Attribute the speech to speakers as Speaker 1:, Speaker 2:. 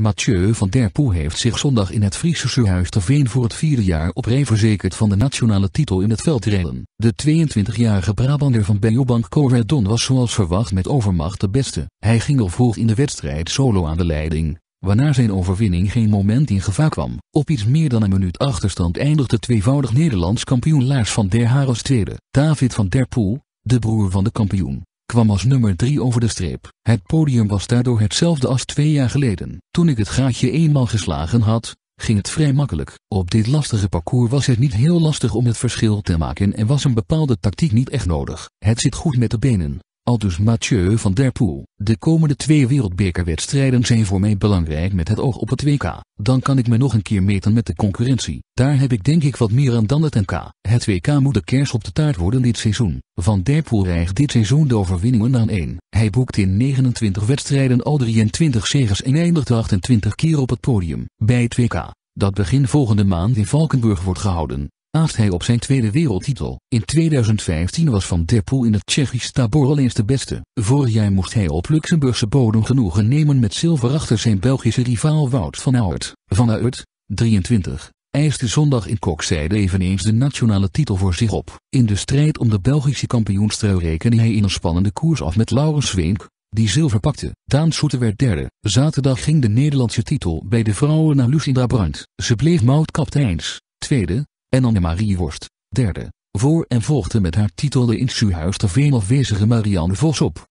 Speaker 1: Mathieu van der Poel heeft zich zondag in het Friese te Veen voor het vierde jaar op rij verzekerd van de nationale titel in het veldrijden. De 22-jarige Brabander van Biobank Corredon was zoals verwacht met overmacht de beste. Hij ging al vroeg in de wedstrijd solo aan de leiding, waarna zijn overwinning geen moment in gevaar kwam. Op iets meer dan een minuut achterstand eindigde tweevoudig Nederlands kampioen Lars van der Haros tweede. David van der Poel, de broer van de kampioen, kwam als nummer 3 over de streep. Het podium was daardoor hetzelfde als twee jaar geleden. Toen ik het gaatje eenmaal geslagen had, ging het vrij makkelijk. Op dit lastige parcours was het niet heel lastig om het verschil te maken en was een bepaalde tactiek niet echt nodig. Het zit goed met de benen dus Mathieu van der Poel, de komende twee wereldbekerwedstrijden zijn voor mij belangrijk met het oog op het WK. Dan kan ik me nog een keer meten met de concurrentie. Daar heb ik denk ik wat meer aan dan het NK. Het WK moet de kers op de taart worden dit seizoen. Van der Poel reigt dit seizoen de overwinningen aan één. Hij boekt in 29 wedstrijden al 23 zegens en eindigt 28 keer op het podium. Bij het WK dat begin volgende maand in Valkenburg wordt gehouden, aast hij op zijn tweede wereldtitel. In 2015 was Van der Poel in het Tsjechisch Tabor al eens de beste. Vorig jaar moest hij op Luxemburgse bodem genoegen nemen met zilver achter zijn Belgische rivaal Wout van Aert. Van Aert, 23, eiste zondag in Kokzijde eveneens de nationale titel voor zich op. In de strijd om de Belgische kampioenstrui rekende hij in een spannende koers af met Laurens Wink, die zilver pakte. Daan Soeten werd derde. Zaterdag ging de Nederlandse titel bij de vrouwen naar Lucinda Brandt. Ze bleef Maud Kapteins, tweede, en Annemarie Worst, derde, voor en volgde met haar titel de in Suhuis te veel afwezige Marianne Vos op.